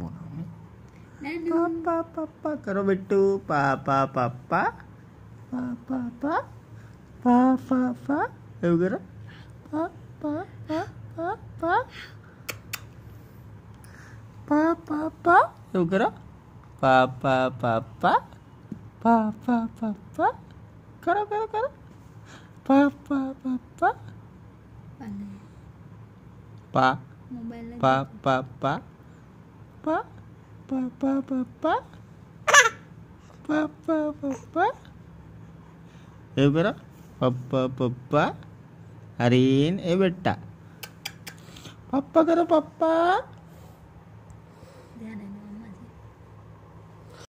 మునమి పాప పాప కరబెట్టు పాప పాప పాప పాప పాప ఎవరు పాప పాప పాప ఎవరు పాప పాప పాప పాప కర కర కర పాప పాప పా పా పా పా papá, papá, papá, papá, papá. ఏ పేరా పప్ప పప్ప అరేన్ ఏ పప్ప కదా పప్ప